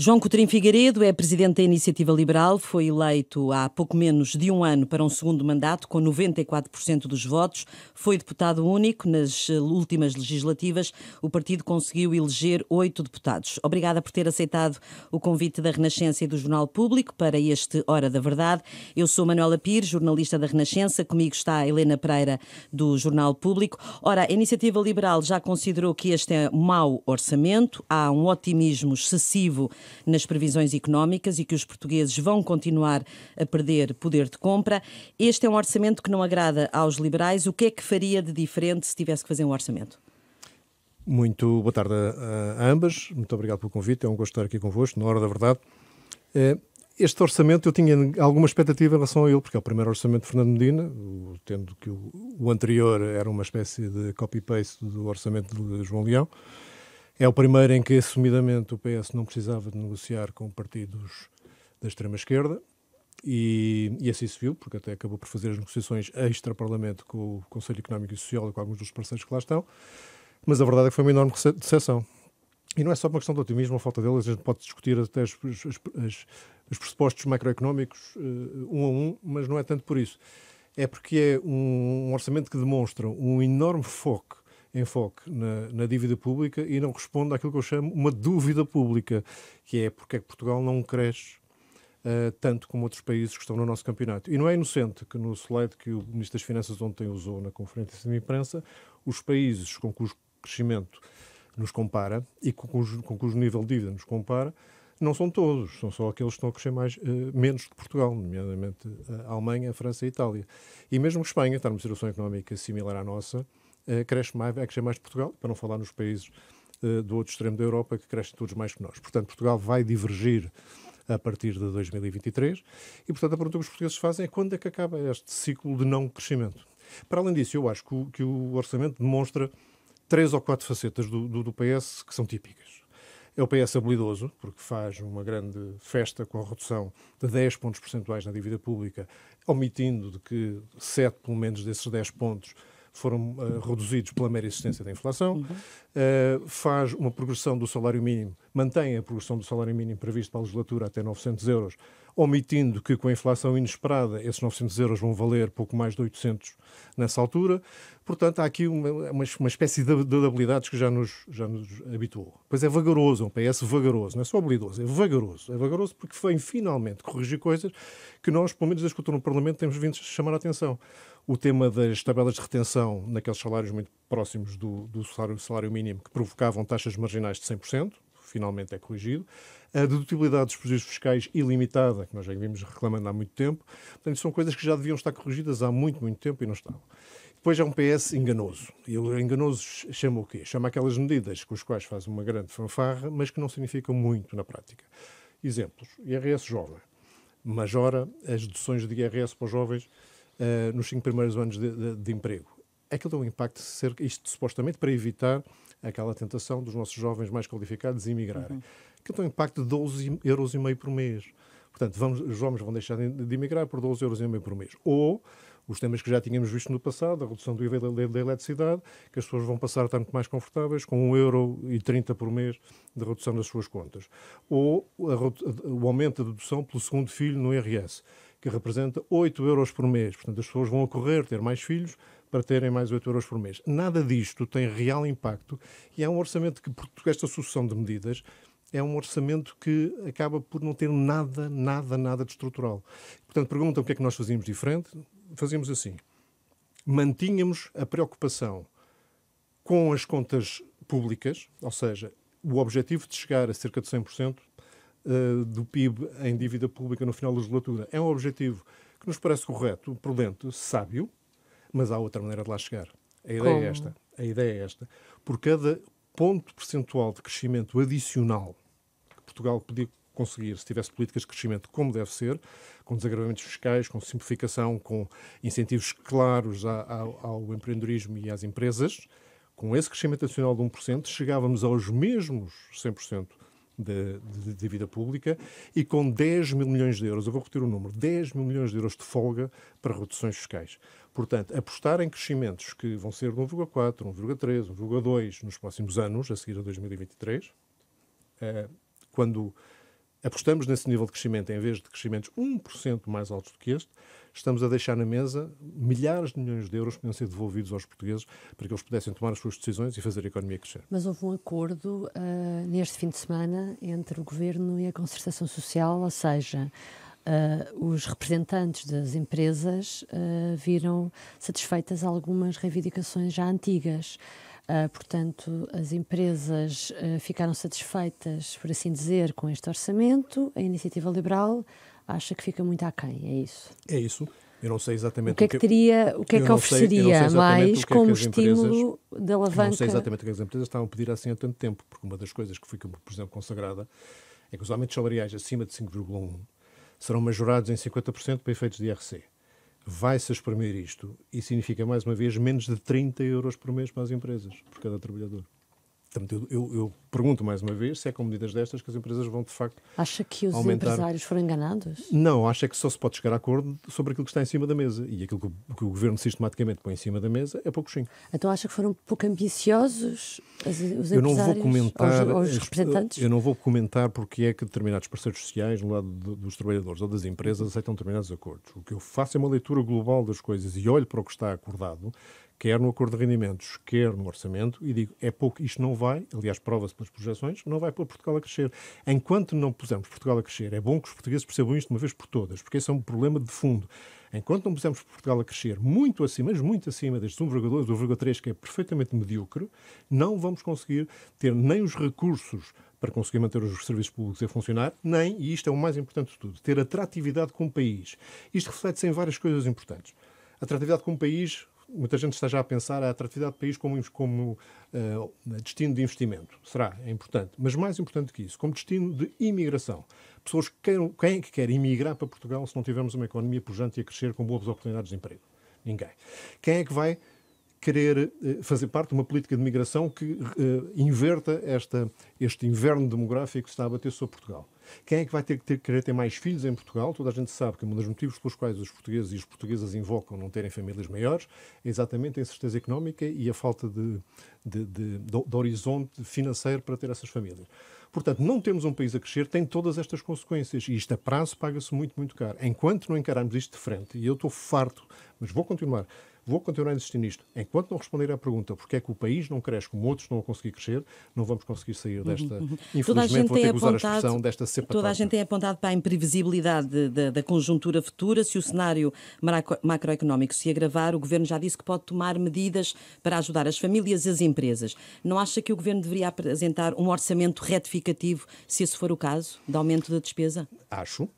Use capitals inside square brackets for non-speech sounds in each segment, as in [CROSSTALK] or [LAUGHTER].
João Coutrinho Figueiredo é presidente da Iniciativa Liberal, foi eleito há pouco menos de um ano para um segundo mandato, com 94% dos votos, foi deputado único nas eh, últimas legislativas. O partido conseguiu eleger oito deputados. Obrigada por ter aceitado o convite da Renascença e do Jornal Público para este Hora da Verdade. Eu sou Manuela Pires, jornalista da Renascença, comigo está a Helena Pereira, do Jornal Público. Ora, a Iniciativa Liberal já considerou que este é um mau orçamento, há um otimismo excessivo nas previsões económicas e que os portugueses vão continuar a perder poder de compra. Este é um orçamento que não agrada aos liberais. O que é que faria de diferente se tivesse que fazer um orçamento? Muito boa tarde a, ambas. Muito obrigado pelo convite. É um gosto estar aqui convosco, na hora da verdade. Eh, este orçamento eu tinha alguma expectativa em relação a ele, porque é o primeiro orçamento de Fernando Medina, tendo que o, o anterior era uma espécie de copy-paste do orçamento de João Leão. É o primeiro em que, assumidamente, o PS não precisava de negociar com partidos da extrema-esquerda, e, e, assim se viu, porque até acabou por fazer as negociações extra-parlamento com o Conselho Económico e Social e com alguns dos parceiros que lá estão, mas a verdade é que foi uma enorme decepção. E não é só uma questão de otimismo ou falta deles, a gente pode discutir até as, as, as, os pressupostos macroeconómicos uh, um a um, mas não é tanto por isso. É porque é um, um orçamento que demonstra um enorme foco enfoque na, na, dívida pública e não responde àquilo que eu chamo uma dúvida pública, que é porque é que Portugal não cresce uh, tanto como outros países que estão no nosso campeonato. E não é inocente que no slide que o Ministro das Finanças ontem usou na conferência de imprensa, os países com cujo crescimento nos compara e com cujo, com cujo nível de dívida nos compara, não são todos, são só aqueles que estão a crescer mais, uh, menos que Portugal, nomeadamente a eh, Alemanha, a França e a Itália. E mesmo que Espanha está numa situação económica similar à nossa, eh, cresce mais, vai mais de Portugal, para não falar nos países eh, do outro extremo da Europa, que crescem todos mais que nós. Portanto, Portugal vai divergir a partir de 2023. E, portanto, a pergunta que os portugueses fazem é quando é que acaba este ciclo de não crescimento. Para além disso, eu acho que o, que o orçamento demonstra três ou quatro facetas do, do, do, PS que são típicas. É o PS habilidoso, porque faz uma grande festa com a redução de 10 pontos percentuais na dívida pública, omitindo de que 7, pelo menos, desses 10 pontos foram uh, reduzidos pela mera existência da inflação, uhum. uh, faz uma progressão do salário mínimo, mantém a progressão do salário mínimo previsto para a legislatura até 900 euros, omitindo que com a inflação inesperada esses 900 euros vão valer pouco mais de 800 nessa altura. Portanto, há aqui uma, uma, espécie de, de habilidades que já nos, já nos habituou. Pois é vagaroso, é um PS vagaroso, não é só habilidoso, é vagaroso. É vagaroso porque vem finalmente corrigir coisas que nós, pelo menos desde que eu estou no Parlamento, temos vindo chamar a atenção. O tema das tabelas de retenção naqueles salários muito próximos do, do salário, salário mínimo que provocavam taxas marginais de 100%, finalmente é corrigido a dedutibilidade dos prejuízos fiscais ilimitada, que nós já vimos reclamando há muito tempo. Portanto, são coisas que já deviam estar corrigidas há muito, muito tempo e não estavam. Depois é um PS enganoso. e o enganoso chama o quê? Chama aquelas medidas com as quais faz uma grande fanfarra, mas que não significam muito na prática. Exemplos: IRS jovem majora as deduções de IRS para os jovens uh, nos cinco primeiros anos de, de, de emprego. É que tem um impacto isto supostamente para evitar aquela tentação dos nossos jovens mais qualificados emigrarem. Uhum que tem um impacto de 12 euros e meio por mês. Portanto, vamos, os homens vão deixar de, emigrar por 12 euros e meio por mês. Ou os temas que já tínhamos visto no passado, a redução do IVA da, da, da eletricidade, que as pessoas vão passar a estar muito mais confortáveis, com 1,30€ por mês de redução das suas contas. Ou a, o aumento da dedução pelo segundo filho no IRS, que representa 8 euros por mês. Portanto, as pessoas vão ocorrer ter mais filhos para terem mais 8 euros por mês. Nada disto tem real impacto e é um orçamento que, por esta sucessão de medidas, é um orçamento que acaba por não ter nada, nada, nada de estrutural. Portanto, perguntam o que é que nós fazíamos diferente. Fazíamos assim: mantínhamos a preocupação com as contas públicas, ou seja, o objetivo de chegar a cerca de 100% eh, do PIB em dívida pública no final da legislatura é um objetivo que nos parece correto, prudente, sábio, mas há outra maneira de lá chegar. A ideia é Como? é esta. A ideia é esta. Por cada ponto percentual de crescimento adicional que Portugal podia conseguir se tivesse políticas de crescimento como deve ser, com desagravamentos fiscais, com simplificação, com incentivos claros ao, ao empreendedorismo e às empresas, com esse crescimento adicional de 1%, chegávamos aos mesmos 100% de, de, dívida pública e com 10 mil milhões de euros, eu vou repetir o número, 10 mil milhões de euros de folga para reduções fiscais. Portanto, apostar em crescimentos que vão ser de 1,4, 1,3, 1,2 nos próximos anos, a seguir a 2023, eh, quando apostamos nesse nível de crescimento em vez de crescimentos 1% mais altos do que este, estamos a deixar na mesa milhares de milhões de euros que podiam ser devolvidos aos portugueses para que eles pudessem tomar as suas decisões e fazer a economia crescer. Mas houve um acordo uh, neste fim de semana entre o Governo e a Concertação Social, ou seja, uh, os representantes das empresas uh, viram satisfeitas algumas reivindicações já antigas. Uh, portanto, as empresas uh, ficaram satisfeitas, por assim dizer, com este orçamento. A iniciativa liberal acha que fica muito aquém, é isso? É isso. Eu não sei exatamente o que é que, teria, o que é que ofereceria mais como estímulo da alavanca. Não sei exatamente o que é é as empresas estavam a pedir assim há tanto tempo, porque uma das coisas que fica, por exemplo, consagrada é que os aumentos salariais acima de 5,1 serão majorados em 50% para efeitos de IRC. Vai-se exprimir isto e significa, mais uma vez, menos de 30 euros por mês para as empresas, por cada trabalhador. Portanto, eu, eu, pergunto mais uma vez se é com medidas destas que as empresas vão de facto. Acha que os aumentar... empresários foram enganados? Não, acha que só se pode chegar a acordo sobre aquilo que está em cima da mesa. E aquilo que o, que o governo sistematicamente põe em cima da mesa é pouco sim. Então acha que foram pouco ambiciosos os empresários? Eu não vou comentar. os, ou os representantes? Eu não vou comentar porque é que determinados parceiros sociais, no lado dos trabalhadores ou das empresas, aceitam determinados acordos. O que eu faço é uma leitura global das coisas e olho para o que está acordado quer no acordo de rendimentos, quer no orçamento, e digo, é pouco, isto não vai, aliás, prova-se pelas projeções, não vai pôr Portugal a crescer. Enquanto não pusermos Portugal a crescer, é bom que os portugueses percebam isto de uma vez por todas, porque esse é um problema de fundo. Enquanto não pusermos Portugal a crescer muito acima, mas muito acima destes 1,2, 1,3, que é perfeitamente medíocre, não vamos conseguir ter nem os recursos para conseguir manter os serviços públicos a funcionar, nem, e isto é o mais importante de tudo, ter atratividade como país. Isto reflete-se em várias coisas importantes. Atratividade como país muita gente está já a pensar a atratividade do país como, como uh, destino de investimento. Será, é importante. Mas mais importante que isso, como destino de imigração. Pessoas que queiram, quem é que quer imigrar para Portugal se não tivermos uma economia pujante e a crescer com boas oportunidades de emprego? Ninguém. Quem é que vai querer eh, fazer parte de uma política de migração que eh, inverta esta, este inverno demográfico que está a abater sobre Portugal. Quem é que vai ter que ter, querer ter mais filhos em Portugal? Toda a gente sabe que um dos motivos pelos quais os portugueses e as portuguesas invocam não terem famílias maiores é exatamente a incerteza económica e a falta de, de, de, de horizonte financeiro para ter essas famílias. Portanto, não termos um país a crescer tem todas estas consequências e isto a prazo paga-se muito, muito caro. Enquanto não encararmos isto de frente, e eu estou farto, mas vou continuar vou continuar a insistir nisto. Enquanto não responder à pergunta porque é que o país não cresce como outros não conseguir crescer, não vamos conseguir sair uhum, desta. Uhum. Infelizmente, toda a gente vou ter que usar apontado, a expressão desta cepa. Toda a gente tem apontado para a imprevisibilidade da, da conjuntura futura. Se o cenário macroeconómico se agravar, o governo já disse que pode tomar medidas para ajudar as famílias e as empresas. Não acha que o governo deveria apresentar um orçamento retificativo, se esse for o caso, de aumento da despesa? Acho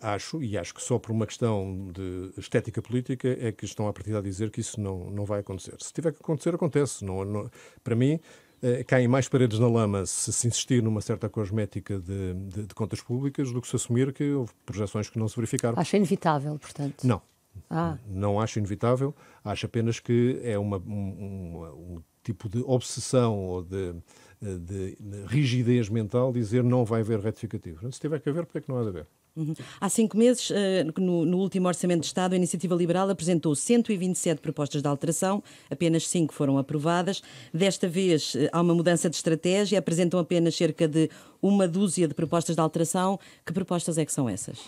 acho, e acho que só por uma questão de estética política é que estão a partir de dizer que isso não, não vai acontecer. Se tiver que acontecer, acontece. Não, não para mim, eh, caem mais paredes na lama se se insistir numa certa cosmética de, de, de, contas públicas do que se assumir que houve projeções que não se verificaram. Acha inevitável, portanto? Não. Ah. Não acho inevitável, acho apenas que é uma, uma, um tipo de obsessão ou de, de rigidez mental dizer não vai haver retificativo. Se tiver que haver, porque é que não há de haver? Uhum. Há cinco meses, eh, no, último Orçamento de Estado, a Iniciativa Liberal apresentou 127 propostas de alteração, apenas cinco foram aprovadas. Desta vez eh, há uma mudança de estratégia, apresentam apenas cerca de uma dúzia de propostas de alteração. Que propostas é que são essas?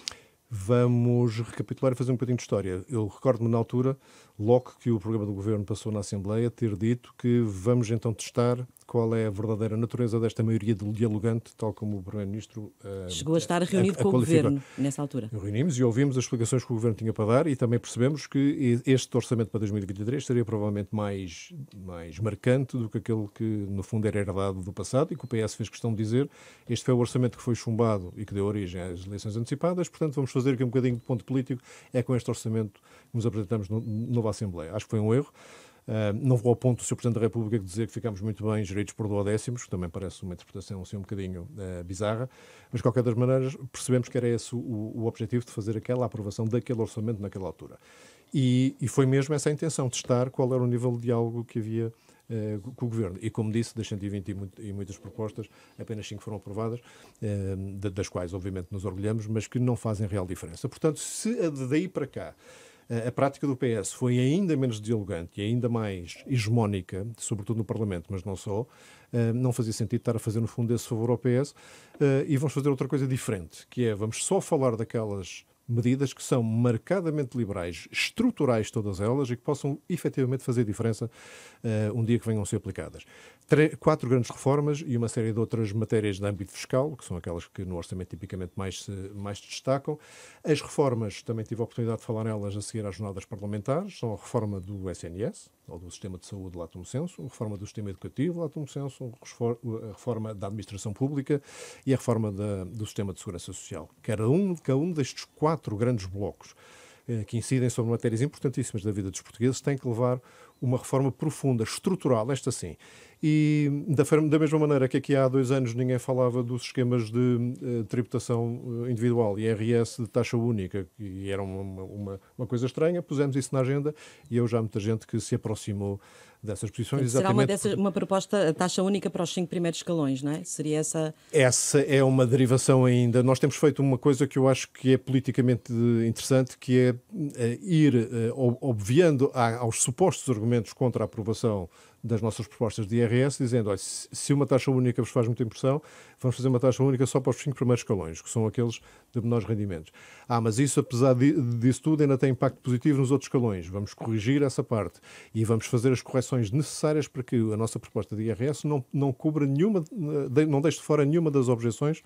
Vamos recapitular e fazer um bocadinho de história. Eu recordo-me na altura logo que o programa do governo passou na Assembleia, ter dito que vamos então testar qual é a verdadeira natureza desta maioria dialogante, tal como o Primeiro-Ministro. Uh, Chegou a estar reunido a, a com o Governo nessa altura. Reunimos e ouvimos as explicações que o Governo tinha para dar e também percebemos que este orçamento para 2023 seria provavelmente mais, mais marcante do que aquele que, no fundo, era herdado do passado e que o PS fez questão de dizer. Este foi o orçamento que foi chumbado e que deu origem às eleições antecipadas, portanto, vamos fazer aqui um bocadinho de ponto político. É com este orçamento que nos apresentamos no, no Assembleia. Acho que foi um erro. Uh, não vou ao ponto do Sr. Presidente da República de dizer que ficamos muito bem geridos por duodécimos, que também parece uma interpretação assim um bocadinho uh, bizarra, mas de qualquer das maneiras percebemos que era esse o, o, objetivo de fazer aquela aprovação daquele orçamento naquela altura. E, e foi mesmo essa a intenção, testar qual era o nível de diálogo que havia Uh, com o Governo. E, como disse, das 120 e, muito, e muitas propostas, apenas 5 foram aprovadas, uh, das quais, obviamente, nos orgulhamos, mas que não fazem real diferença. Portanto, se daí para cá a prática do PS foi ainda menos dialogante e ainda mais hegemónica, sobretudo no Parlamento, mas não só, eh, não fazia sentido estar a fazer, no fundo, esse favor ao PS. Eh, e vamos fazer outra coisa diferente, que é vamos só falar daquelas medidas que são marcadamente liberais, estruturais todas elas, e que possam efetivamente fazer diferença uh, um dia que venham a ser aplicadas quatro grandes reformas e uma série de outras matérias de âmbito fiscal, que são aquelas que no orçamento tipicamente mais se, mais se destacam. As reformas, também tive a oportunidade de falar nelas a seguir às jornadas parlamentares, são a reforma do SNS, ou do Sistema de Saúde lá no senso a reforma do Sistema Educativo lá no senso a reforma da Administração Pública e a reforma da, do Sistema de Segurança Social. Cada um, cada um destes quatro grandes blocos eh, que incidem sobre matérias importantíssimas da vida dos portugueses, tem que levar uma reforma profunda, estrutural, esta sim. E da, da mesma maneira que aqui há dois anos ninguém falava dos esquemas de uh, tributação eh, individual, IRS de taxa única, e era uma, uma, uma, coisa estranha, pusemos isso na agenda e eu já muita gente que se aproximou dessas posições. Será uma, dessas, porque... uma proposta taxa única para os cinco primeiros escalões, não é? Seria essa? Essa é uma derivação ainda. Nós temos feito uma coisa que eu acho que é politicamente interessante, que é, eh, ir é, obviando aos supostos argumentos contra a aprovação das nossas propostas de IRS, dizendo: olha, se uma taxa única vos faz muita impressão, vamos fazer uma taxa única só para os cinco primeiros escalões, que são aqueles de menores rendimentos. Ah, mas isso, apesar de, disso tudo, ainda tem impacto positivo nos outros escalões. Vamos corrigir essa parte e vamos fazer as correções necessárias para que a nossa proposta de IRS não, não cubra nenhuma, não deixe fora nenhuma das objeções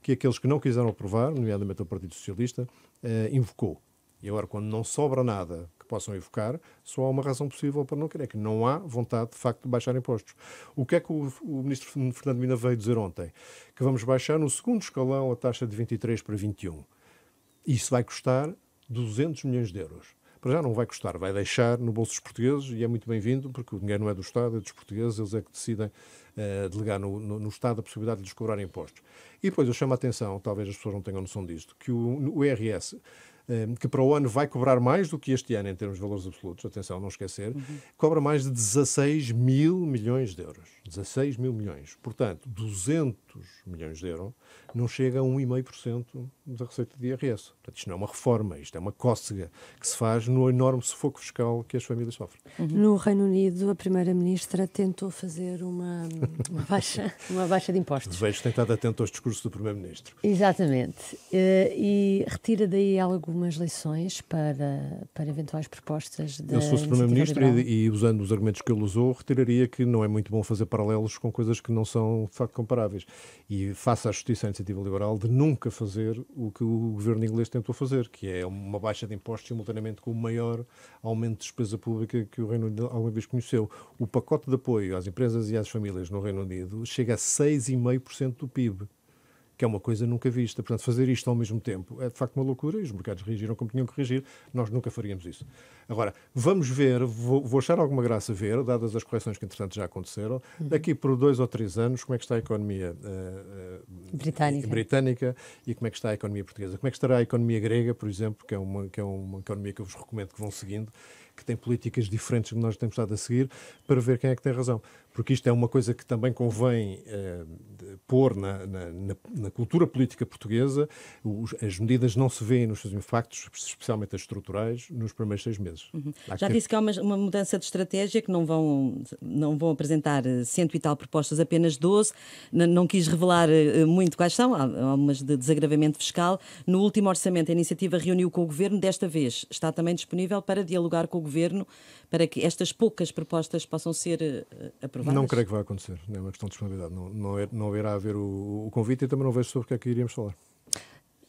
que aqueles que não quiseram aprovar, nomeadamente o Partido Socialista, eh, invocou. E agora, quando não sobra nada possam evocar, só há uma razão possível para não querer, é que não há vontade, de facto, de baixar impostos. O que é que o, o ministro Fernando Mina veio dizer ontem? Que vamos baixar no segundo escalão a taxa de 23 para 21. Isso vai custar 200 milhões de euros para já não vai custar, vai deixar no bolso dos portugueses e é muito bem-vindo, porque o dinheiro não é do Estado, é dos portugueses, eles é que decidem uh, delegar no, no, no, Estado a possibilidade de lhes cobrarem impostos. E depois eu chamo a atenção, talvez as pessoas não tenham noção disto, que o, o IRS eh, que para o ano vai cobrar mais do que este ano em termos de valores absolutos, atenção, não esquecer, uhum. cobra mais de 16 mil milhões de euros. 16 mil milhões. Portanto, 200 milhões de euros não chega a 1,5% da receita de IRS. Portanto, isto não é uma reforma, isto é uma cócega que se faz no enorme sufoco fiscal que as famílias sofrem. Uhum. No Reino Unido, a Primeira-Ministra tentou fazer uma, [LAUGHS] uma, baixa, uma baixa de impostos. Vejo tentado atento aos discursos do Primeiro-Ministro. Exatamente. Eh, e retira daí algumas lições para, para eventuais propostas da Eu se fosse Primeiro-Ministro e, e, usando os argumentos que ele usou, retiraria que não é muito bom fazer paralelos com coisas que não são, de facto, comparáveis. E faça a justiça antes iniciativa liberal de nunca fazer o que o governo inglês tentou fazer, que é uma baixa de impostos simultaneamente com o maior aumento de despesa pública que o Reino Unido alguma vez conheceu. O pacote de apoio às empresas e às famílias no Reino Unido chega a 6,5% do PIB que é uma coisa nunca vista. Portanto, fazer isto ao mesmo tempo é de facto uma loucura e os mercados reagiram como tinham que reagir. Nós nunca faríamos isso. Agora, vamos ver, vou, vou achar alguma graça ver, dadas as correções que entretanto já aconteceram, uhum. daqui por dois ou três anos, como é que está a economia uh, uh, britânica. britânica e como é que está a economia portuguesa. Como é que estará a economia grega, por exemplo, que é uma, que é uma economia que eu vos recomendo que vão seguindo que tem políticas diferentes que nós temos estado a seguir, para ver quem é que tem razão porque isto é uma coisa que também convém eh, pôr na, na, na, cultura política portuguesa. Os, as medidas não se veem nos seus impactos, especialmente as estruturais, nos primeiros seis meses. Uhum. Já que disse que há uma, uma, mudança de estratégia, que não vão, não vão apresentar eh, cento e tal propostas, apenas 12. Não, não quis revelar eh, muito quais são, há algumas de desagravamento fiscal. No último orçamento, a iniciativa reuniu com o governo, desta vez está também disponível para dialogar com o governo para que estas poucas propostas possam ser aprovadas. Eh, aprovadas? Não creio que vai acontecer, é uma questão de disponibilidade. Não, não, é, não irá haver o, o convite e também não vejo sobre o que é que iríamos falar.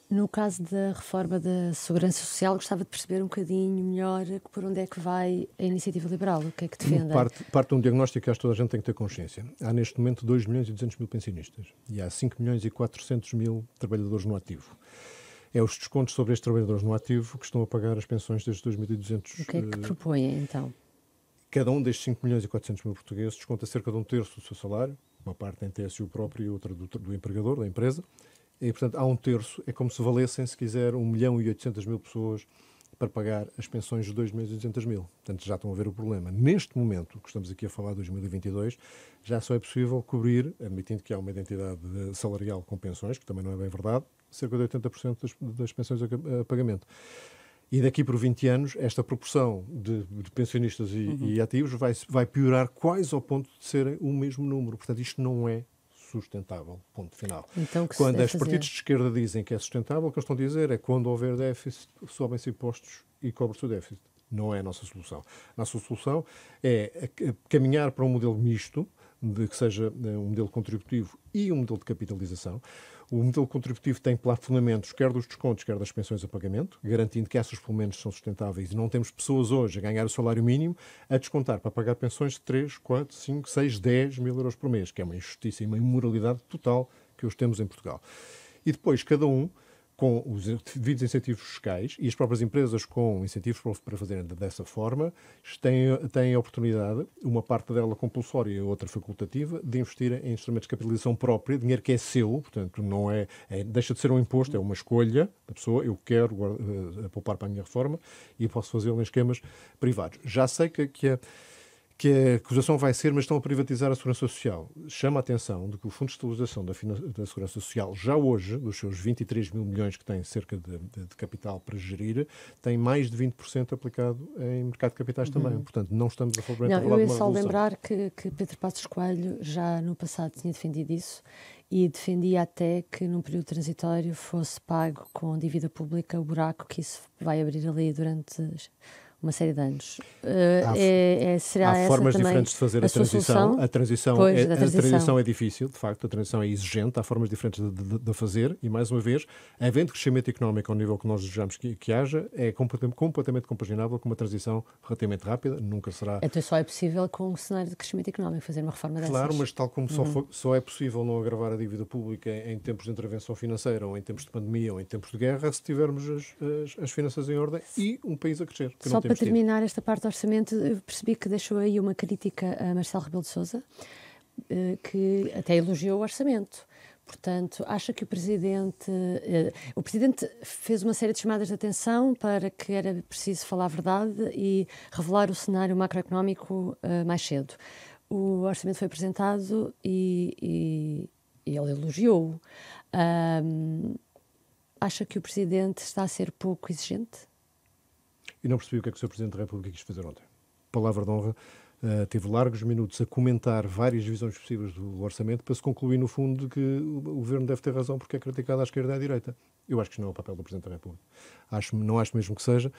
No caso da reforma da Segurança Social, gostava de perceber um bocadinho melhor por onde é que vai a iniciativa liberal, o que é que defende. Parte, parte de um diagnóstico que acho que toda a gente tem que ter consciência. Há neste momento 2 milhões e 200 mil pensionistas e há 5 milhões e 400 mil trabalhadores no ativo. É os descontos sobre estes trabalhadores no ativo que estão a pagar as pensões desde 2.200. O que é que eh, propõem, então? Cada um destes 5 milhões e 400 mil portugueses desconta cerca de um terço do seu salário, uma parte em TSU próprio e outra do, do empregador, da empresa, e, portanto, há um terço, é como se valessem, se quiser, 1 milhão e 800 mil pessoas para pagar as pensões de 2 milhões e 200 mil. Portanto, já estão a ver o problema. Neste momento, que estamos aqui a falar de 2022, já só é possível cobrir, admitindo que há uma identidade salarial com pensões, que também não é bem verdade, cerca de 80% das, das pensões a, a pagamento. E daqui por 20 anos, esta proporção de, de pensionistas e, uhum. e, ativos vai, vai piorar quase ao ponto de serem o mesmo número. Portanto, isto não é sustentável. Ponto final. Então, quando os partidos de esquerda dizem que é sustentável, o que eles estão a dizer é quando houver déficit, sobem-se impostos e cobre-se o déficit. Não é a nossa solução. A nossa solução é caminhar para um modelo misto, de que seja eh, um modelo contributivo e um modelo de capitalização. O modelo contributivo tem plafonamentos, quer dos descontos, quer das pensões a pagamento, garantindo que essas, pelo menos, são sustentáveis. E não temos pessoas hoje a ganhar o salário mínimo a descontar para pagar pensões de 3, 4, 5, 6, 10 mil euros por mês, que é uma injustiça e uma imoralidade total que hoje temos em Portugal. E depois, cada um com os devidos incentivos fiscais e as próprias empresas com incentivos para fazerem dessa forma têm, têm a oportunidade, uma parte dela compulsória e outra facultativa, de investir em instrumentos de capitalização própria, dinheiro que é seu, portanto, não é, é deixa de ser um imposto, é uma escolha da pessoa, eu quero guarda, eh, poupar para a minha reforma e posso fazê-lo em esquemas privados. Já sei que, que a que a acusação vai ser, mas estão a privatizar a Segurança Social. Chama a atenção de que o Fundo de Estabilização da, da Segurança Social, já hoje, dos seus 23 mil milhões que tem cerca de, de, de capital para gerir, tem mais de 20% aplicado em mercado de capitais uhum. também. Portanto, não estamos a favor não, de uma Eu ia é só revolução. lembrar que, que Pedro Passos Coelho já no passado tinha defendido isso e defendia até que num período transitório fosse pago com dívida pública o buraco que isso vai abrir ali durante uma série de anos. Uh, há, eh, é, é, será há formas diferentes de fazer a, a transição. A transição, pois, é, transição. a transição é difícil, de facto, a transição é exigente, há formas diferentes de, de, de fazer, e mais uma vez, havendo crescimento económico ao nível que nós desejamos que, que haja, é completamente, completamente compaginável com uma transição relativamente rápida, nunca será. Então só é possível com um cenário de crescimento económico fazer uma reforma dessas. Claro, mas tal como uhum. só, só é possível não agravar a dívida pública em, em tempos de intervenção financeira, ou em tempos de pandemia, ou em tempos de guerra, se tivermos as, as, as finanças em ordem e um país a crescer. Que só não tem para terminar esta parte do orçamento, eu percebi que deixou aí uma crítica a Marcelo Rebelo de Sousa, eh, que até elogiou o orçamento. Portanto, acha que o Presidente. Eh, o Presidente fez uma série de chamadas de atenção para que era preciso falar a verdade e revelar o cenário macroeconómico eh, mais cedo. O orçamento foi apresentado e, e, e ele elogiou. Um, acha que o Presidente está a ser pouco exigente? e não percebi o que é que o Sr. Presidente da República quis fazer ontem. Palavra de honra, uh, teve largos minutos a comentar várias visões possíveis do orçamento para se concluir, no fundo, de que o Governo deve ter razão porque é criticado à esquerda e à direita. Eu acho que isto não é o papel do Presidente da República. Acho, não acho mesmo que seja.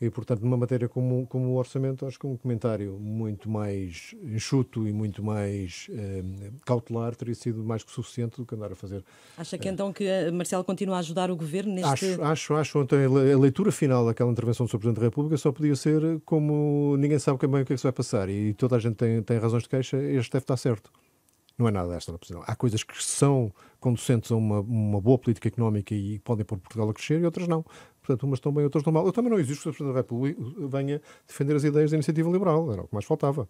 E, portanto, numa matéria como, como o orçamento, acho que um comentário muito mais enxuto e muito mais eh, cautelar teria sido mais que suficiente do que andar a fazer. Acha que eh, então que eh, Marcelo continua a ajudar o governo neste. Acho, acho, acho. Então, a leitura final daquela intervenção do Sr. Presidente da República só podia ser como ninguém sabe bem o que é que se vai passar e toda a gente tem, tem razões de queixa, este deve estar certo não é nada esta é posição Há coisas que são conducentes a uma, uma boa política económica e podem pôr Portugal a crescer e outras não. Portanto, umas estão bem, outras estão mal. Eu também não exijo que o Presidente da República venha defender as ideias da iniciativa liberal, era o que mais faltava.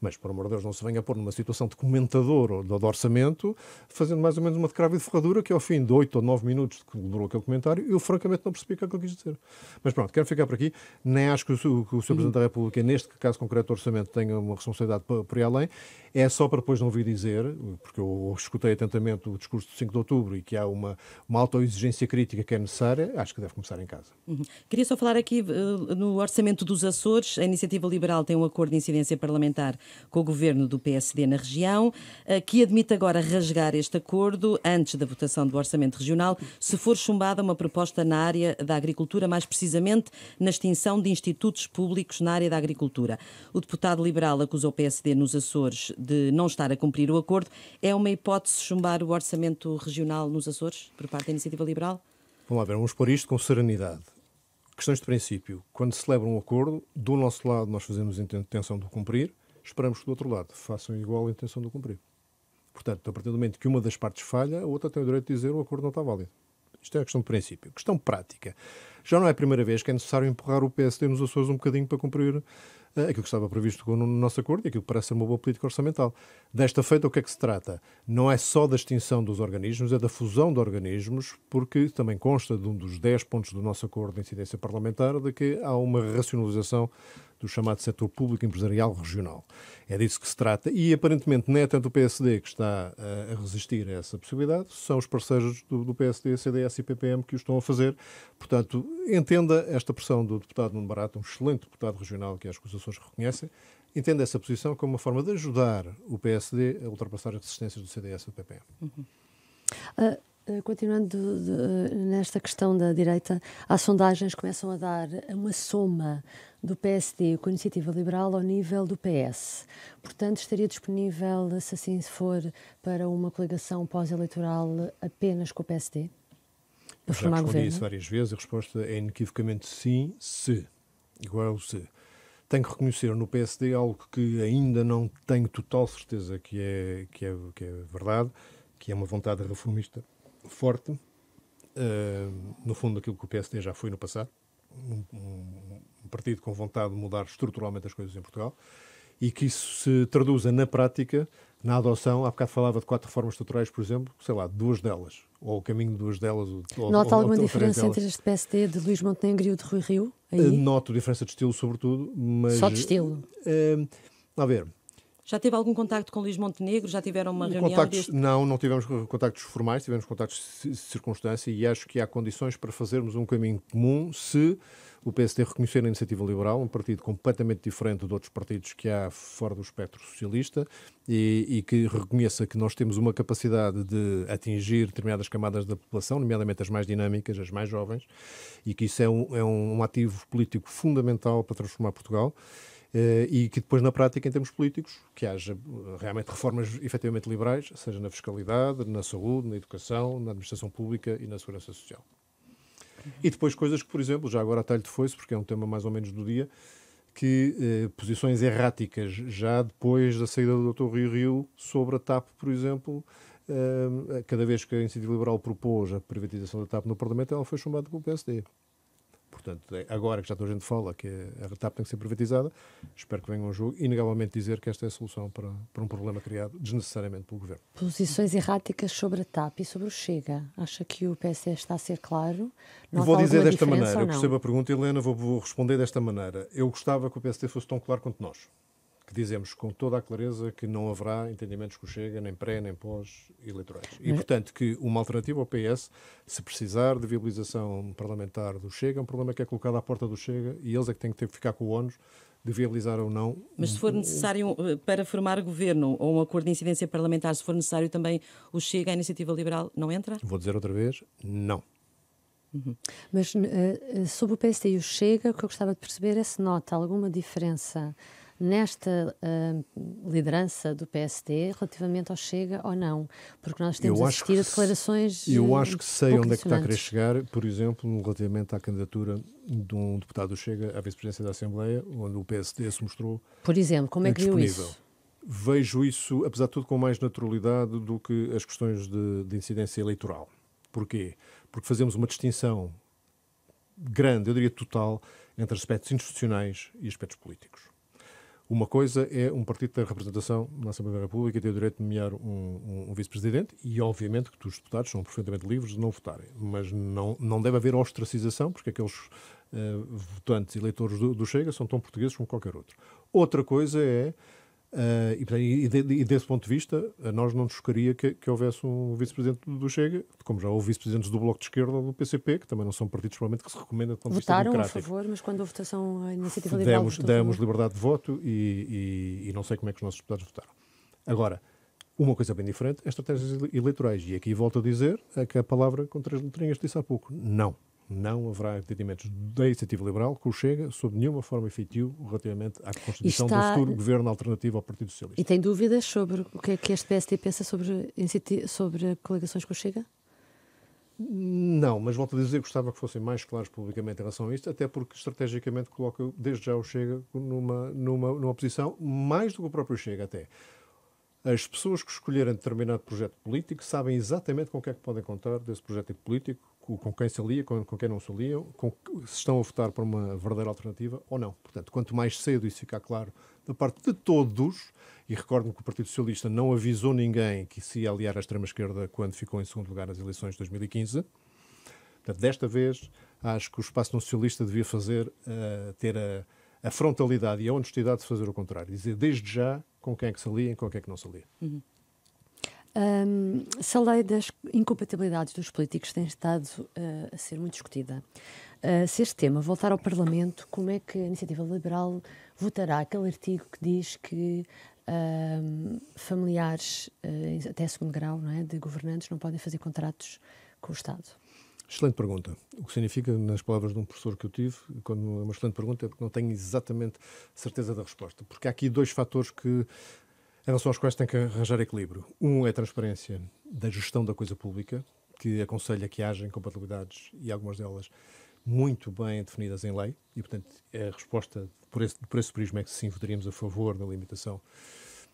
Mas, por amor de Deus, não se venha pôr numa situação de comentador ou de orçamento, fazendo mais ou menos uma de cravo e de ferradura, que ao fim de oito ou nove minutos que durou aquele comentário, eu francamente não percebi o que é que ele quis dizer. Mas pronto, quero ficar por aqui. Nem acho que o, Sr. Presidente da República, neste caso concreto do orçamento, tenha uma responsabilidade por, ir aí além. É só para depois não ouvir dizer, porque eu escutei atentamente o discurso do 5 de outubro e que há uma, uma autoexigência crítica que é necessária, acho que deve começar em casa. Uhum. Queria só falar aqui uh, no orçamento dos Açores, a Iniciativa Liberal tem um acordo de incidência parlamentar com o governo do PSD na região, eh, que admite agora rasgar este acordo antes da votação do Orçamento Regional, se for chumbada uma proposta na área da agricultura, mais precisamente na extinção de institutos públicos na área da agricultura. O deputado liberal acusa o PSD nos Açores de não estar a cumprir o acordo. É uma hipótese chumbar o Orçamento Regional nos Açores, por parte da Iniciativa Liberal? Vamos lá ver, vamos pôr isto com serenidade questões de princípio. Quando se celebra um acordo, do nosso lado nós fazemos intenção de o cumprir, Esperamos que do outro lado façam igual a intenção de cumprir. Portanto, a partir do momento que uma das partes falha, a outra tem o direito de dizer o acordo não está válido. Isto é a questão de princípio. Questão prática. Já não é a primeira vez que é necessário empurrar o PSD nos Açores um bocadinho para cumprir uh, aquilo que estava previsto no nosso acordo e aquilo que parece ser uma boa política orçamental. Desta feita, o que é que se trata? Não é só da extinção dos organismos, é da fusão de organismos, porque também consta de um dos 10 pontos do nosso acordo de incidência parlamentar de que há uma racionalização do chamado setor público empresarial regional. É disso que se trata e aparentemente não é tanto o PSD que está eh, a resistir a essa possibilidade, são os parceiros do, do PSD, CDS e PPM que o estão a fazer. Portanto, entenda esta pressão do deputado Nuno Barato, um excelente deputado regional que as acusações reconhecem, entenda essa posição como uma forma de ajudar o PSD a ultrapassar as resistências do CDS e do PPM. Uhum. Uh... Continuando de, de, nesta questão da direita, as sondagens começam a dar uma soma do PSD com a iniciativa liberal ao nível do PS. Portanto, estaria disponível, se assim for, para uma coligação pós-eleitoral apenas com o PSD? Eu já respondi governo. isso várias vezes. A resposta é inequivocamente sim, se. Igual ao se. Tenho que reconhecer no PSD algo que ainda não tenho total certeza que é, que é, que é verdade, que é uma vontade reformista forte. Uh, no fundo, aquilo que o PSD já foi no passado, um, um partido com vontade de mudar estruturalmente as coisas em Portugal e que isso se traduza na prática, na adoção. Há bocado falava de quatro reformas estruturais, por exemplo, sei lá, duas delas, ou o caminho de duas delas. Ou, Nota ou, alguma ou diferença entre este PST de Luís Montenegro e o de Rui Rio? Aí? Eh, noto diferença de estilo, sobretudo, mas. Só de estilo? Uh, a ver. Já teve algum contacto com Luís Montenegro? Já tiveram uma reunião? Contactos, deste... Não, não tivemos contactos formais, tivemos contactos de circunstância e acho que há condições para fazermos um caminho comum se o PSD reconhecer a Iniciativa Liberal, um partido completamente diferente de outros partidos que há fora do espectro socialista e, e que reconheça que nós temos uma capacidade de atingir determinadas camadas da população, nomeadamente as mais dinâmicas, as mais jovens, e que isso é um, é um ativo político fundamental para transformar Portugal. Uh, e que depois na prática, em termos políticos, que haja eh, realmente reformas efetivamente liberais, seja na fiscalidade, na saúde, na educação, na administração pública e na segurança social. E depois coisas que, por exemplo, já agora a talho de foice, porque é um tema mais ou menos do dia, que eh, posições erráticas, já depois da saída do Dr. Rio Rio, sobre a TAP, por exemplo, eh, cada vez que a Iniciativa Liberal propôs a privatização da TAP no Parlamento, ela foi chumbada pelo PSD portanto, é agora que já toda a gente fala que a TAP tem que ser privatizada, espero que venha um jogo, inegavelmente dizer que esta é a solução para, para um problema criado desnecessariamente pelo Governo. Posições erráticas sobre a TAP e sobre o Chega. Acha que o PSD está a ser claro? Nota vou dizer desta maneira, eu percebo a pergunta, Helena, vou, vou responder desta maneira. Eu gostava que o PSD fosse tão claro quanto nós que dizemos com toda a clareza que não haverá entendimentos com o Chega, nem pré, nem pós-eleitorais. E, portanto, que uma alternativa ao PS, se precisar de viabilização parlamentar do Chega, é um problema que é colocado à porta do Chega e eles é que têm que ter, que ficar com o ONU de viabilizar ou não. Mas se for necessário eh, para formar governo ou um acordo de incidência parlamentar, se for necessário também o Chega, a iniciativa liberal, não entra? Vou dizer outra vez, não. Uhum. Mas uh, sobre o PSD e o Chega, o que eu gostava de perceber é se nota alguma diferença nesta uh, liderança do PSD relativamente ao Chega ou não? Porque nós temos assistido a declarações. Eu hum, acho que sei onde é que está a querer chegar, por exemplo, relativamente à candidatura de um deputado do Chega à vice-presidência da Assembleia, onde o PSD se mostrou. Por exemplo, como é que viu isso? Vejo isso, apesar de tudo, com mais naturalidade do que as questões de, de incidência eleitoral. Porquê? Porque fazemos uma distinção grande, eu diria total, entre aspectos institucionais e aspectos políticos. Uma coisa é um partido ter representação na Assembleia da República e ter o direito de nomear um, um vice-presidente, e obviamente que os deputados são perfeitamente livres de não votarem, mas não, não deve haver ostracização, porque aqueles uh, votantes eleitores do, do Chega são tão portugueses como qualquer outro. Outra coisa é Uh, e, portanto, e, de, e, desse ponto de vista, a nós não nos chocaria que, que houvesse um vice-presidente do Chega, como já houve vice-presidentes do Bloco de Esquerda ou do PCP, que também não são partidos provavelmente que se recomenda do ponto Votaram de vista democrático. a favor, mas quando a votação, a iniciativa liberal Demos, demos liberdade de voto e, e, não sei como é que os nossos deputados votaram. Agora, uma coisa bem diferente é estratégias eleitorais. E aqui volto a dizer é que a palavra com três letrinhas disse há pouco. Não não haverá entendimentos da iniciativa liberal com o Chega, sob nenhuma forma efetiva, relativamente à constituição está... do futuro governo alternativo ao Partido Socialista. E tem dúvidas sobre o que é que este PST pensa sobre, sobre coligações com o Chega? Não, mas volto a dizer que gostava que fossem mais claros publicamente em relação a isto, até porque estrategicamente coloca desde já o Chega numa, numa, numa posição mais do que o próprio Chega até. As pessoas que escolherem determinado projeto político sabem exatamente com o que é que podem contar desse projeto político com quem se alia, com, com quem não se aliam, se estão a votar por uma verdadeira alternativa ou não. Portanto, quanto mais cedo isso ficar claro da parte de todos, e recordo-me que o Partido Socialista não avisou ninguém que se ia aliar à extrema-esquerda quando ficou em segundo lugar nas eleições de 2015. Portanto, desta vez, acho que o espaço não socialista devia fazer, uh, ter a, a, frontalidade e a honestidade de fazer o contrário. Dizer desde já com quem é que se aliem, com quem é que não se alia. Uhum. Um, se a lei das incompatibilidades dos políticos tem estado uh, a ser muito discutida, uh, se este tema voltar ao Parlamento, como é que a Iniciativa Liberal votará aquele artigo que diz que uh, familiares, ah, até segundo grau, não é, de governantes não podem fazer contratos com o Estado? Excelente pergunta. O que significa, nas palavras de um professor que eu tive, quando é uma excelente pergunta, é porque não tenho exatamente certeza da resposta. Porque há aqui dois fatores que relação aos quais tem que arranjar equilíbrio. Um é a transparência da gestão da coisa pública, que aconselha que haja incompatibilidades e algumas delas muito bem definidas em lei, e portanto é a resposta por esse, por esse prisma é que sim votaríamos a favor da limitação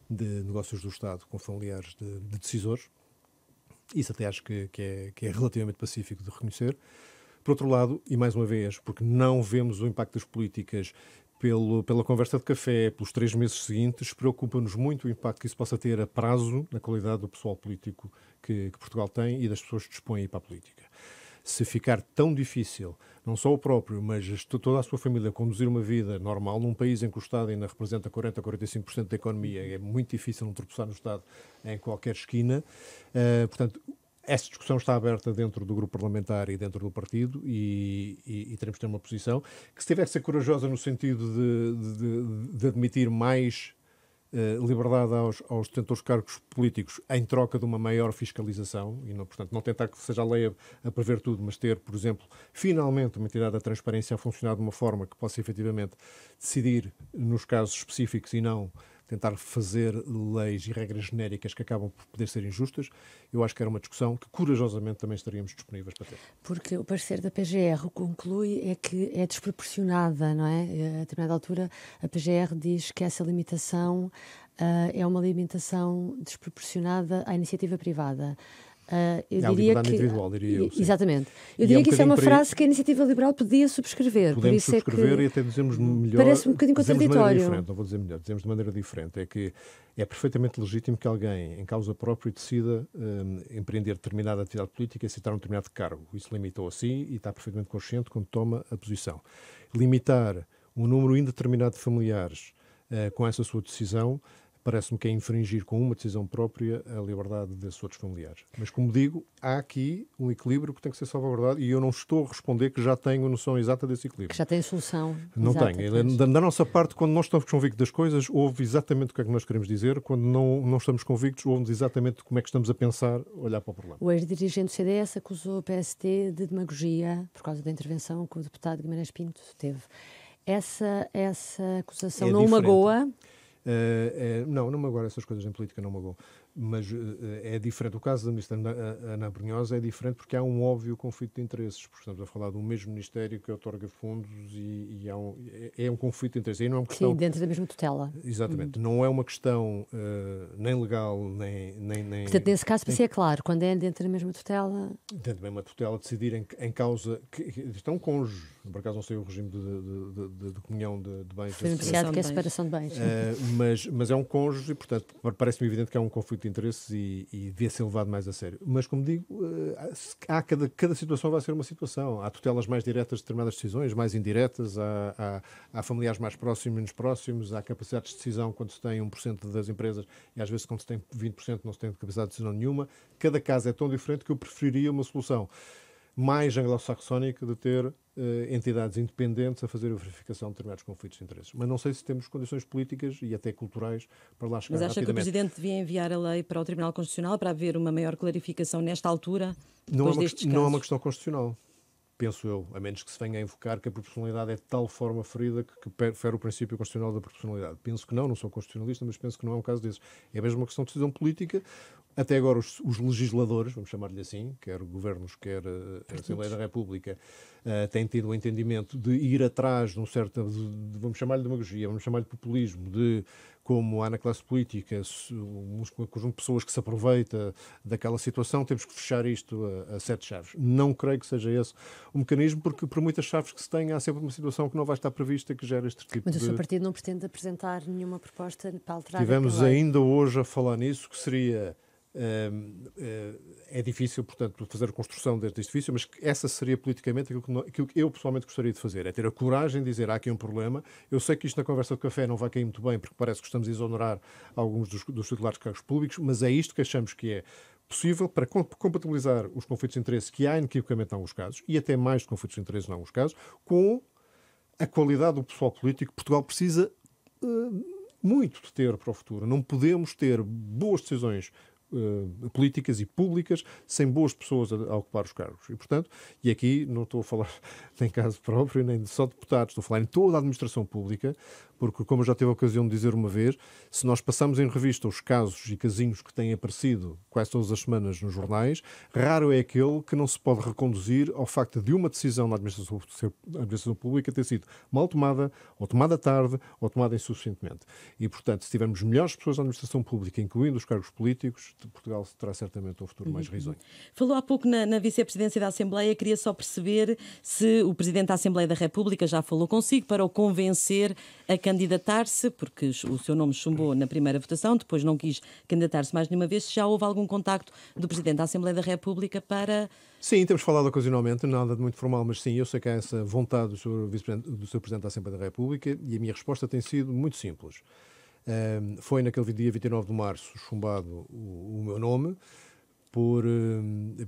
de negócios do Estado com familiares de, de decisores. Isso até acho que, que, é, que é relativamente pacífico de reconhecer. Por outro lado, e mais uma vez, porque não vemos o impacto das políticas pelo, pela conversa de café pelos três meses seguintes, preocupa-nos muito o impacto que isso possa ter a prazo na qualidade do pessoal político que, que Portugal tem e das pessoas que dispõem para a política. Se ficar tão difícil, não só o próprio, mas toda a sua família conduzir uma vida normal num país em que o Estado ainda representa 40% a 45% da economia, é muito difícil não tropeçar no Estado em qualquer esquina. Uh, portanto, essa discussão está aberta dentro do grupo parlamentar e dentro do partido e, e, e teremos de ter uma posição que se tiver que ser corajosa no sentido de, de, de admitir mais eh, liberdade aos, aos detentores de cargos políticos em troca de uma maior fiscalização e, não, portanto, não tentar que seja a lei a, a prever tudo, mas ter, por exemplo, finalmente uma entidade da transparência a funcionar de uma forma que possa efetivamente decidir nos casos específicos e não tentar fazer leis e regras genéricas que acabam por poder ser injustas, eu acho que era uma discussão que corajosamente também estaríamos disponíveis para ter. Porque o parecer da PGR conclui é que é desproporcionada, não é? Eh, a determinada altura, a PGR diz que essa limitação uh, é uma limitação desproporcionada à iniciativa privada. Uh, eu é diria a liberdade que, individual, diria eu. Sim. Exatamente. Eu e diria é um que isso é uma frase que a Iniciativa Liberal podia subscrever. Podemos subscrever é que, e até dizemos melhor. Parece um bocadinho contraditório. Não vou dizer melhor, dizemos de maneira diferente. É que é perfeitamente legítimo que alguém, em causa própria, decida um, empreender determinada atividade política e aceitar um determinado cargo. Isso limitou a si e está perfeitamente consciente quando toma a posição. Limitar um número indeterminado de familiares uh, com essa sua decisão parece-me que é infringir com uma decisão própria a liberdade de outros familiares. Mas, como digo, há aqui um equilíbrio que tem que ser salvaguardado e eu não estou a responder que já tenho noção exata desse equilíbrio. Que já tem solução. Não tenho. Da, da, nossa parte, quando nós estamos convictos das coisas, ouve exatamente o que é que nós queremos dizer. Quando não, não estamos convictos, ouve exatamente como é que estamos a pensar, olhar para o problema. O ex-dirigente do CDS acusou o PST de demagogia por causa da intervenção que o deputado Guimarães Pinto teve. Essa, essa acusação é não diferente. magoa? Uh, é, não, não me agora essas coisas em política, não me magoam. Mas eh, eh, é diferente. O caso da ministra eh, Ana Brunhosa é diferente porque há um óbvio conflito de interesses. Porque estamos a falar do mesmo ministério que otorga fundos e, e um, é, é, um conflito de interesses. E não é uma questão, Sim, dentro da mesma tutela. Exatamente. Hum. Não é uma questão uh, nem legal, nem, nem, nem. Portanto, nesse caso, para si é claro, quando é dentro da mesma tutela. Dentro da mesma tutela, decidir em, em causa. Que, que, estão cônjuges. Por acaso, não sei o regime de, de, de, de comunhão de, de bens. Foi anunciado que é a separação de bens. Uh, mas, mas é um cônjuge e, portanto, parece-me evidente que há um conflito interesses e, e devia ser levado mais a sério. Mas, como digo, eh, há cada, cada situação vai ser uma situação. Há tutelas mais diretas de determinadas decisões, mais indiretas, há, há, há familiares mais próximos, menos próximos, há capacidades de decisão quando se tem 1% das empresas e às vezes quando se tem 20% não se tem capacidade de decisão nenhuma. Cada caso é tão diferente que eu preferiria uma solução mais anglo-saxónica de ter Uh, entidades independentes a fazer a verificação de determinados conflitos de interesses. Mas não sei se temos condições políticas e até culturais para lá chegar Mas acha que o Presidente devia enviar a lei para o Tribunal Constitucional para haver uma maior clarificação nesta altura? Não, é uma, não é uma questão constitucional, penso eu, a menos que se venha a invocar que a proporcionalidade é de tal forma ferida que, que fere o princípio constitucional da proporcionalidade. Penso que não, não sou constitucionalista, mas penso que não é um caso desses. É mesmo uma questão de decisão política até agora os, os legisladores, vamos chamar-lhe assim, quer governos, quer eh, a Assembleia da República, uh, têm tido o um entendimento de ir atrás de um certo, de, vamos chamar-lhe demagogia, vamos chamar-lhe populismo, de como há na classe política um conjunto de pessoas que se aproveita daquela situação, temos que fechar isto a, a, sete chaves. Não creio que seja esse o mecanismo, porque por muitas chaves que se tenha, há sempre uma situação que não vai estar prevista que gera este tipo Mas de... Mas o seu partido não pretende apresentar nenhuma proposta para alterar Tivemos ainda hoje a falar nisso, que seria eh, é difícil, portanto, fazer a construção deste edifício, mas essa seria politicamente aquilo que eu pessoalmente gostaria de fazer: é ter a coragem de dizer há aqui um problema. Eu sei que isto na conversa de café não vai cair muito bem, porque parece que estamos a exonerar alguns dos, dos titulares de cargos públicos, mas é isto que achamos que é possível para compatibilizar os conflitos de interesse que há inequivocamente em alguns casos, e até mais conflitos de interesse em alguns casos, com a qualidade do pessoal político. Portugal precisa uh, muito de ter para o futuro. Não podemos ter boas decisões Uh, políticas e públicas sem boas pessoas a, a, ocupar os cargos. E, portanto, e aqui não estou a falar [LAUGHS] nem caso próprio, nem só deputados, estou a falar em toda a administração pública, porque, como já tive a ocasião de dizer uma vez, se nós passamos em revista os casos e casinhos que têm aparecido quase todas as semanas nos jornais, raro é aquele que não se pode reconduzir ao facto de uma decisão na administração, administração pública ter sido mal tomada, ou tomada tarde, ou tomada insuficientemente. E, portanto, se tivermos melhores pessoas na administração pública, incluindo os cargos políticos, Portugal terá certamente um futuro mais uhum. risonho. Falou há pouco na, na vice-presidência da Assembleia, queria só perceber se o Presidente da Assembleia da República já falou consigo para o convencer a candidatar-se, porque o seu nome chumbou na primeira votação, depois não quis candidatar-se mais nenhuma vez, se já houve algum contacto do Presidente da Assembleia da República para. Sim, temos falado ocasionalmente, nada de muito formal, mas sim, eu sei que há essa vontade do Sr. Presidente, Presidente da Assembleia da República e a minha resposta tem sido muito simples. Um, foi naquele dia 29 de março chumbado o, o meu nome por uh,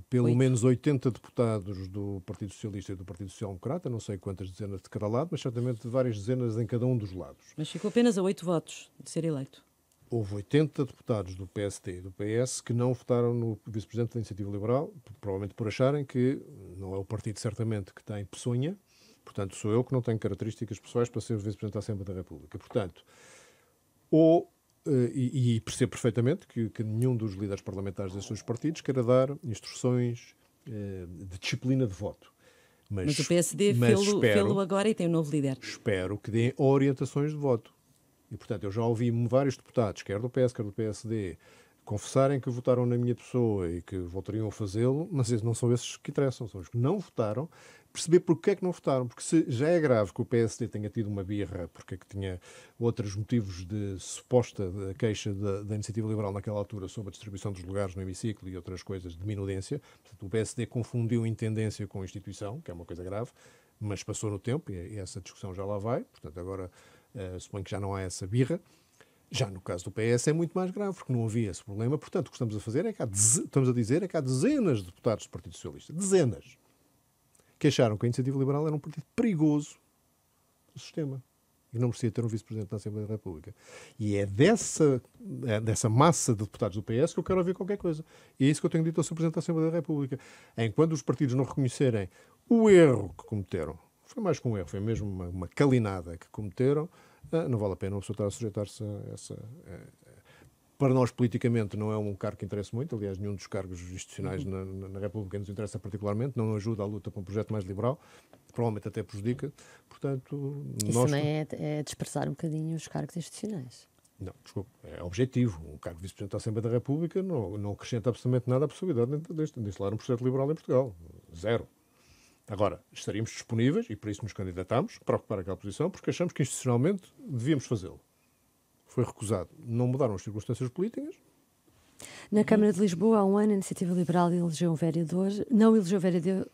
pelo Oito. menos 80 deputados do Partido Socialista e do Partido Social Democrata, não sei quantas dezenas de cada lado, mas certamente várias dezenas em cada um dos lados. Mas ficou apenas a 8 votos de ser eleito. Houve 80 deputados do PST e do PS que não votaram no vice-presidente da Iniciativa Liberal, provavelmente por acharem que não é o partido, certamente, que tem peçonha, portanto, sou eu que não tenho características pessoais para ser vice-presidente da Assembleia da República. Portanto, ou eh, e, e percebo perfeitamente que, que, nenhum dos líderes parlamentares desses dois partidos queira dar instruções eh, de disciplina de voto. Mas, mas o PSD fê-lo agora e tem um novo líder. Espero que dê orientações de voto. E, portanto, eu já ouvi vários deputados, quer do PS, quer do PSD, confessarem que votaram na minha pessoa e que voltariam a fazê-lo, mas não são esses que interessam, são os que não votaram perceber porque é que não votaram. Porque se já é grave que o PSD tenha tido uma birra, porque é que tinha outros motivos de suposta queixa da, da Iniciativa Liberal naquela altura sobre a distribuição dos lugares no hemiciclo e outras coisas de minudência, portanto, o PSD confundiu intendência com instituição, que é uma coisa grave, mas passou no tempo e, essa discussão já lá vai, portanto, agora uh, suponho que já não há essa birra. Já no caso do PS é muito mais grave, porque não havia esse problema. Portanto, o que estamos a fazer é que há, estamos a dizer é que há dezenas de deputados do Partido Socialista, dezenas, que acharam que a Iniciativa Liberal era um partido perigoso do sistema e não merecia ter um vice-presidente na Assembleia da República. E é dessa, é dessa massa de deputados do PS que eu quero ouvir qualquer coisa. E é isso que eu tenho dito ao Sr. Presidente da Assembleia da República. Enquanto os partidos não reconhecerem o erro que cometeram, foi mais que um erro, foi mesmo uma, uma calinada que cometeram, eh, não vale a pena o senhor estar a sujeitar-se a essa, eh, para nós politicamente não é um cargo que interessa muito, aliás, nenhum dos cargos institucionais uhum. na, na República nos interessa particularmente, não ajuda à luta para um projeto mais liberal, provavelmente até prejudica, portanto... Isso nós... também é, é dispersar um bocadinho os cargos institucionais. Não, desculpa, é objetivo. Um cargo de vice-presidente da Assembleia da República não, não acrescenta absolutamente nada à possibilidade de, de, de instalar um projeto liberal em Portugal. Zero. Agora, estaríamos disponíveis, e por isso nos candidatámos, para ocupar aquela posição, porque achamos que institucionalmente devíamos fazê-lo. Foi recusado. Não mudaram as circunstâncias políticas, na Câmara de Lisboa, há um ano, a Iniciativa Liberal elegeu um vereador, não elegeu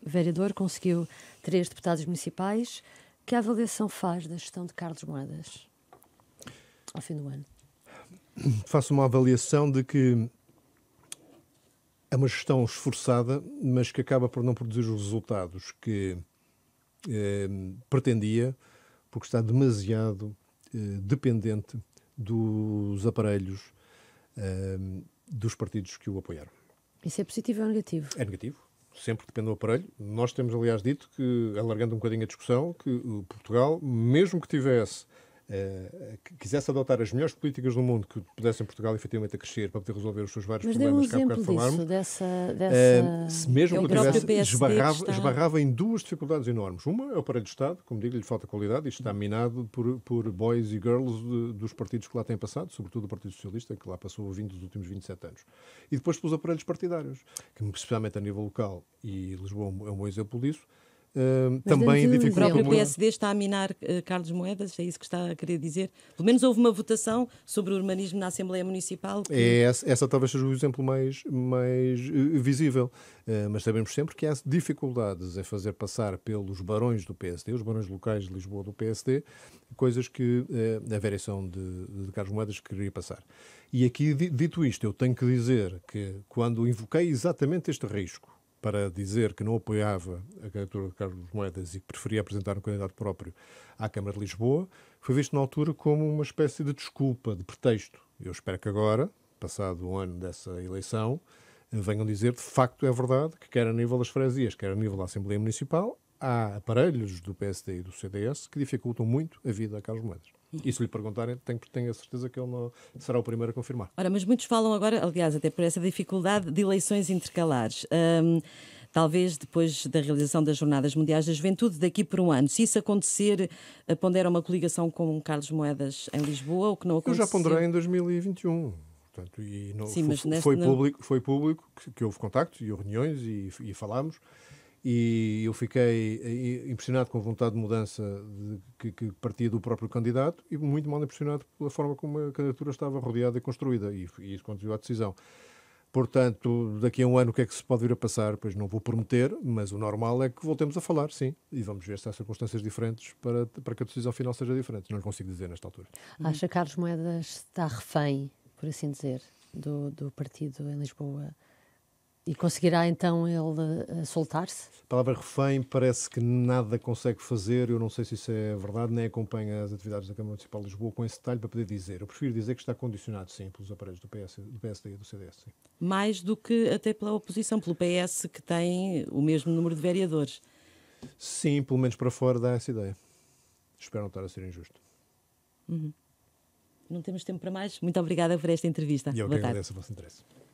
vereador, conseguiu três deputados municipais. Que avaliação faz da gestão de Carlos Moedas ao fim do ano? Faço uma avaliação de que é uma gestão esforçada, mas que acaba por não produzir os resultados que eh, pretendia, porque está demasiado eh, dependente dos aparelhos ehm, dos partidos que o apoiaram. Isso é positivo ou negativo? É negativo. Sempre depende do aparelho. Nós temos, aliás, dito que, alargando um bocadinho a discussão, que eh, Portugal, mesmo que tivesse eh, quisesse adotar as melhores políticas do mundo que pudessem Portugal efetivamente a crescer para poder resolver os seus vários Mas problemas um que há bocado falarmos, dessa, eh, dessa... se mesmo é que tivesse, esbarrava, está... esbarrava em duas dificuldades enormes. Uma é o aparelho de Estado, como digo, lhe falta qualidade, e está minado por, por boys e girls de, dos partidos que lá têm passado, sobretudo o Partido Socialista, que lá passou vindo dos últimos 27 anos. E depois pelos aparelhos partidários, que especialmente a nível local, e Lisboa é um é bom exemplo disso, Uh, também dificulta O próprio PSD está a minar uh, Carlos Moedas, é isso que está a querer dizer? Pelo menos houve uma votação sobre o urbanismo na Assembleia Municipal. Que... É, essa, essa, talvez seja o exemplo mais, mais uh, visível. Eh, mas sabemos sempre que há dificuldades em fazer passar pelos barões do PSD, os barões locais de Lisboa do PSD, coisas que a variação de, de Carlos Moedas queria passar. E aqui, dito isto, eu tenho que dizer que quando invoquei exatamente este risco, para dizer que não apoiava a candidatura de Carlos Moedas e que preferia apresentar um candidato próprio à Câmara de Lisboa, foi visto na altura como uma espécie de desculpa, de pretexto. Eu espero que agora, passado um ano dessa eleição, venham dizer de facto é verdade que, quer a nível das freguesias, quer a nível da Assembleia Municipal, há aparelhos do PSD e do CDS que dificultam muito a vida a Carlos Moedas. E se lhe perguntarem, tenho, tenho a certeza que ele não será o primeiro a confirmar. Ora, mas muitos falam agora, aliás, até por essa dificuldade de eleições intercalares. Um, talvez depois da realização das Jornadas Mundiais da Juventude, daqui por um ano. Se isso acontecer, eh, pondera uma coligação com Carlos Moedas em Lisboa, ou que não aconteceu? Eu já ponderei em 2021. Portanto, e não, Sim, foi, mas neste, foi, público, foi público que, que houve contacto e reuniões e, e falámos e eu fiquei eh, impressionado com a vontade de mudança de, que, que, partia do próprio candidato e muito mal impressionado pela forma como a candidatura estava rodeada e construída, e, e isso conduziu à decisão. Portanto, daqui a um ano o que é que se pode vir a passar? Pois não vou prometer, mas o normal é que voltemos a falar, sim. E vamos ver se há circunstâncias diferentes para, para que a decisão final seja diferente. Não lhe consigo dizer nesta altura. Acha que Carlos Moedas está refém, por assim dizer, do, do partido em Lisboa e conseguirá então ele eh, soltar-se? A palavra refém parece que nada consegue fazer, eu não sei se isso é verdade, nem acompanha as atividades da Câmara Municipal de Lisboa com esse detalhe para poder dizer. Eu prefiro dizer que está condicionado, sim, pelos aparelhos do, PS, do PSD e do CDS. Sim. Mais do que até pela oposição, pelo PS, que tem o mesmo número de vereadores. Sim, pelo menos para fora dá essa ideia. Espero não estar a ser injusto. Uhum. Não temos tempo para mais. Muito obrigada por esta entrevista. E eu Boa que tarde. agradeço o vosso interesse.